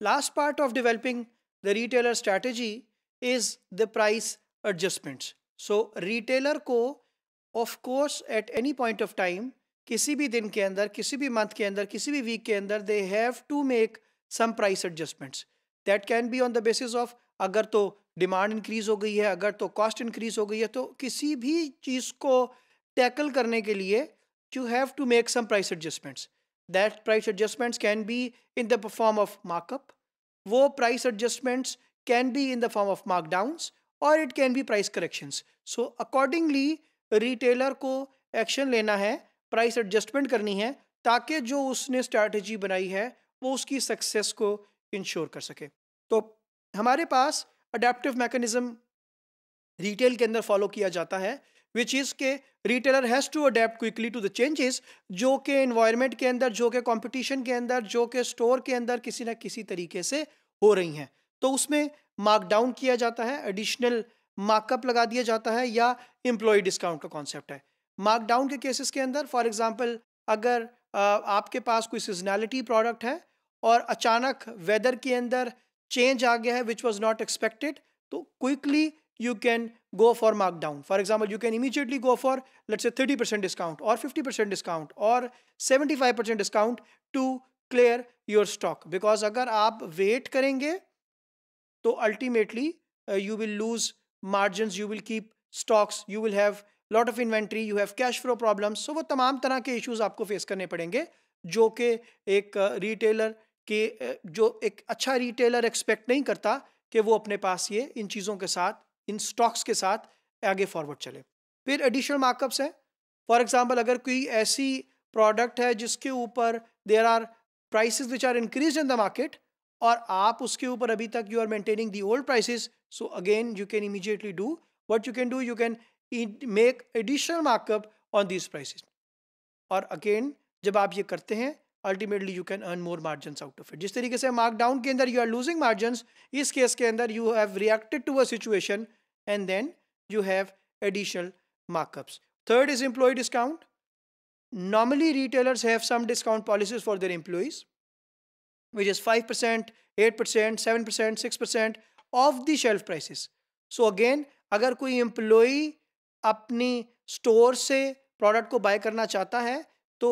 Last part of developing the retailer strategy is the price adjustments. So retailer को of course at any point of time किसी भी दिन के अंदर किसी भी मंथ के अंदर किसी भी वीक के अंदर they have to make some price adjustments that can be on the basis of अगर तो डिमांड इंक्रीज हो गई है अगर तो कॉस्ट इंक्रीज हो गई है तो किसी भी चीज़ को टैकल करने के लिए you have to make some price adjustments that price adjustments can be in the form of markup वो price adjustments can be in the form of markdowns और it can be price corrections so accordingly retailer को action लेना है price adjustment करनी है ताकि जो उसने strategy बनाई है वो उसकी success को इंश्योर कर सके तो हमारे पास अडेप्टिव मैकेनिज्म रिटेल के अंदर फॉलो किया जाता है विच इज़ के retailer has to adapt quickly to the changes जो कि इन्वायरमेंट के अंदर जो कि कॉम्पिटिशन के अंदर जो कि स्टोर के अंदर किसी न किसी तरीके से हो रही हैं तो उसमें मार्कडाउन किया जाता है एडिशनल मार्कअप लगा दिया जाता है या एम्प्लॉय डिस्काउंट का कॉन्सेप्ट है मार्कडाउन के केसेस के अंदर फॉर एग्जांपल अगर आपके पास कोई सीजनैलिटी प्रोडक्ट है और अचानक वेदर के अंदर चेंज आ गया है विच वॉज़ नॉट एक्सपेक्टेड तो quickly you can go for markdown. For example, you can immediately go for, let's say 30% discount or 50% discount or 75% discount to clear your stock. Because agar aap wait karenge, to ultimately uh, you will lose margins, you will keep stocks, you will have lot of inventory, you have cash flow problems. So वो tamam tarah ke issues aapko face karne padenge, jo ke ek uh, retailer ke uh, jo ek acha retailer expect nahi karta ke wo apne paas ye in cheezon ke साथ इन stocks के साथ आगे forward चले फिर additional markups हैं for example अगर कोई ऐसी प्रोडक्ट है जिसके ऊपर there are prices which are increase in the market और आप उसके ऊपर अभी तक you are maintaining the old prices so again you can immediately do what you can do you can make additional markup on these prices और अगेन जब आप ये करते हैं ultimately you can earn more margin out of it जिस तरीके से मार्कडाउन के अंदर यू आर लूजिंग मार्जिन इस केस के अंदर you have reacted to a situation and then you have additional markups. Third is employee discount. Normally retailers have some discount policies for their employees, which is 5%, 8%, 7%, 6% of the shelf prices. So again, अगर कोई employee अपनी store से product को buy करना चाहता है तो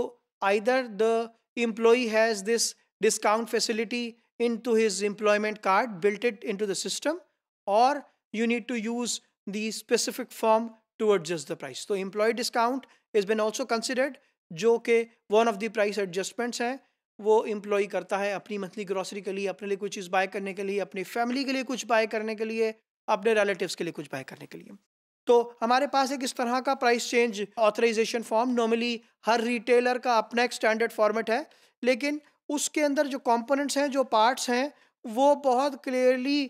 either the employee has this discount facility into his employment card, built it into the system, or you need to use the specific form to adjust the price तो employee discount has been also considered जो कि one of the price adjustments हैं वो employ करता है अपनी monthly grocery के लिए अपने लिए कुछ चीज़ बाय करने के लिए अपनी फैमिली के लिए कुछ बाय करने के लिए अपने रिलेटिव्स के लिए कुछ बाय करने के लिए तो हमारे पास एक इस तरह का price change authorization form normally हर रिटेलर का अपना एक स्टैंडर्ड फॉर्मेट है लेकिन उसके अंदर जो कॉम्पोनेंट्स हैं जो पार्ट्स हैं वो बहुत क्लियरली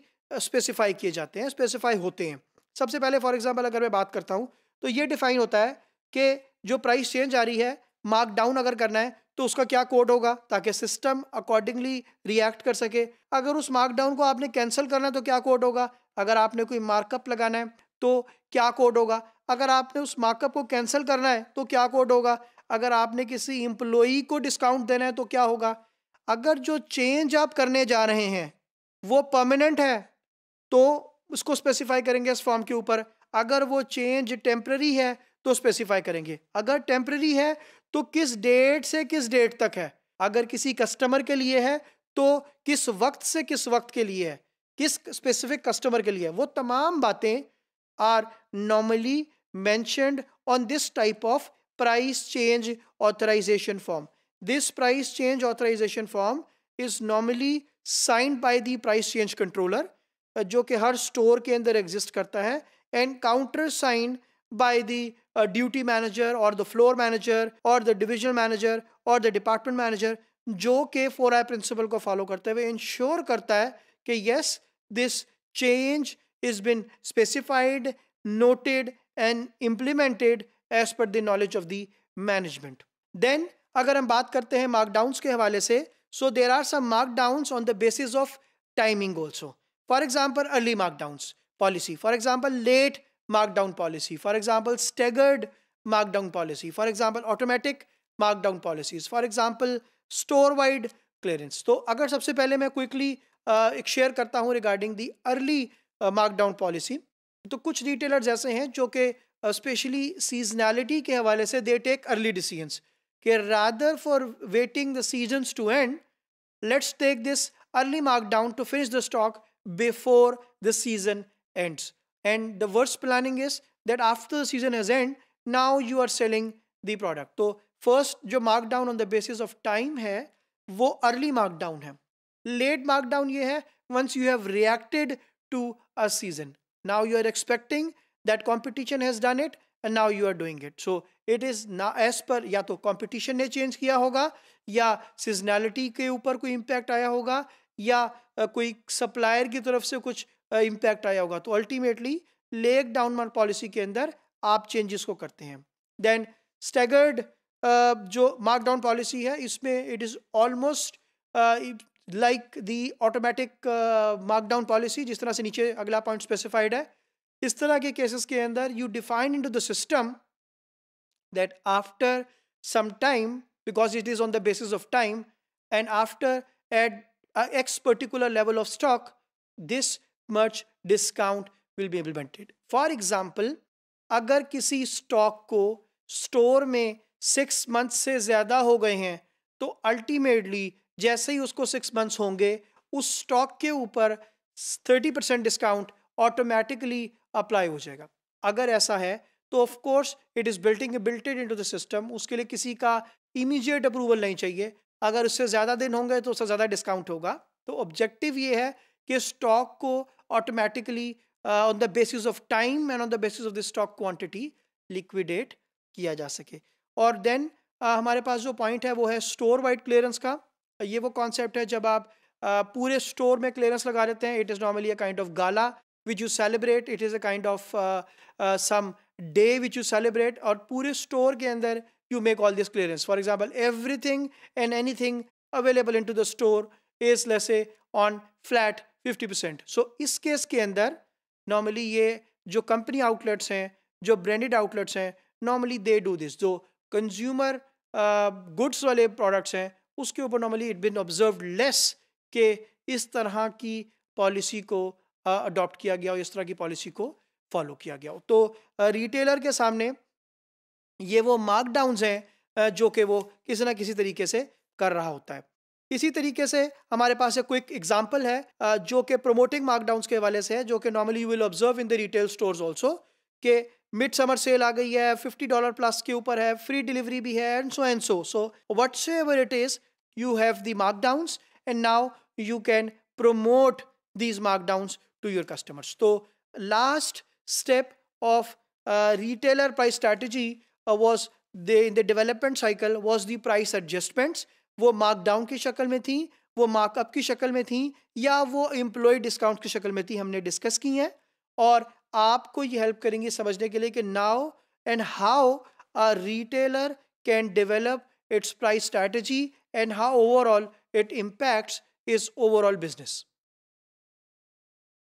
स्पेसिफाई किए जाते हैं स्पेसिफाई होते हैं सबसे पहले फॉर एग्जाम्पल अगर मैं बात करता हूँ तो ये डिफाइन होता है कि जो प्राइस चेंज आ रही है मार्कडाउन अगर करना है तो उसका क्या कोड होगा ताकि सिस्टम अकॉर्डिंगली रिएक्ट कर सके अगर उस मार्कडाउन को आपने कैंसिल करना है तो क्या कोड होगा अगर आपने कोई मार्कअप लगाना है तो क्या कोड होगा अगर आपने उस मार्कअप को कैंसिल करना है तो क्या कोड होगा अगर आपने किसी एम्प्लॉई को डिस्काउंट देना है तो क्या होगा अगर जो चेंज आप करने जा रहे हैं वो परमानेंट है तो उसको स्पेसिफाई करेंगे इस फॉर्म के ऊपर अगर वो चेंज टेम्प्रेरी है तो स्पेसिफाई करेंगे अगर टेम्प्ररी है तो किस डेट से किस डेट तक है अगर किसी कस्टमर के लिए है तो किस वक्त से किस वक्त के लिए है किस स्पेसिफिक कस्टमर के लिए है वो तमाम बातें are normally mentioned on this type of price change authorization form this price change authorization form is normally signed by the price change controller जो कि हर स्टोर के अंदर एग्जिस्ट करता है and counter sign by the duty manager और the floor manager और the division manager और द डिपार्टमेंट मैनेजर जो के फोर आई प्रिंसिपल को फॉलो करते हुए इंश्योर करता है कि yes this change is been specified noted and implemented as per the knowledge of the management then अगर हम बात करते हैं मार्कडाउंस के हवाले से so there are some markdowns on the basis of timing also for example early markdown policy for example late markdown policy for example staggered markdown policy for example automatic markdown policies for example store wide clearance तो अगर सबसे पहले मैं quickly एक share करता हूँ regarding the early markdown policy तो कुछ रिटेलर्स ऐसे हैं जो कि स्पेशली सीजनैलिटी के हवाले से दे टेक अर्ली डिसीजंस के rather for waiting the seasons to end let's take this early markdown to finish the stock before the season ends. And the worst planning is that after the season has end, now you are selling the product. So first जो markdown on the basis of time है वो early markdown है Late markdown ये है once you have reacted to a season. Now you are expecting that competition has done it and now you are doing it. So it is now as per या तो competition ने change किया होगा या seasonality के ऊपर कोई impact आया होगा या कोई सप्लायर की तरफ से कुछ इम्पैक्ट आया होगा तो अल्टीमेटली लेक डाउन मार पॉलिसी के अंदर आप चेंजेस को करते हैं देन स्टैगर्ड जो मार्कडाउन पॉलिसी है इसमें it is almost like the automatic markdown policy जिस तरह से नीचे अगला पॉइंट स्पेसिफाइड है इस तरह के केसेस के अंदर you define in to the system that after some time because it is on the basis of time and after at uh, X particular level of stock, this much discount will be implemented. For example, अगर किसी stock को store में six month से ज़्यादा हो गए हैं तो अल्टीमेटली जैसे ही उसको सिक्स मंथ्स होंगे उस स्टॉक के ऊपर thirty percent discount automatically apply हो जाएगा अगर ऐसा है तो of course it is built in builted into the system उसके लिए किसी का इमीडिएट अप्रूवल नहीं चाहिए अगर उससे ज़्यादा दिन होंगे तो उससे ज़्यादा डिस्काउंट होगा तो ऑब्जेक्टिव ये है कि स्टॉक को automatically on the basis of time and on the basis of the stock quantity liquidate किया जा सके और देन uh, हमारे पास जो पॉइंट है वो है स्टोर वाइड क्लियरेंस का ये वो कॉन्सेप्ट है जब आप uh, पूरे स्टोर में क्लियरेंस लगा देते हैं it is normally a kind of gala which you celebrate it is a kind of some day which you celebrate और पूरे स्टोर के अंदर you make all this clearance. For example, everything and anything available into the store is let's say on flat 50%. So इस case के अंदर normally ये जो company outlets हैं जो ब्रांडेड आउटलेट्स हैं नॉर्मली दे डू दिस जो कंज्यूमर गुड्स वाले प्रोडक्ट्स हैं उसके ऊपर normally it been observe less के इस तरह की पॉलिसी को अडॉप्ट uh, किया गया और इस तरह की पॉलिसी को फॉलो किया गया तो रिटेलर uh, के सामने ये वो मार्कडाउंस हैं जो कि वो किसी ना किसी तरीके से कर रहा होता है इसी तरीके से हमारे पास एक क्विक एग्जाम्पल है जो कि प्रोमोटिंग मार्कडाउन के हवाले से है जो कि normally you will observe in the retail store also कि मिड समर सेल आ गई है फिफ्टी डॉलर प्लस के ऊपर है फ्री डिलीवरी भी है and so and so so what so ever it is you have the markdown and now you can promote these markdown to your customers तो last step of retailer price price Uh, was they in the development cycle was the price adjustments वो markdown की शक्ल में थी वो markup की शक्ल में थी या वो एम्प्लॉय डिस्काउंट की शक्ल में थी हमने डिस्कस की हैं और आपको ये हेल्प करेंगे समझने के लिए कि now and how a retailer can develop its price strategy and how overall it impacts is overall business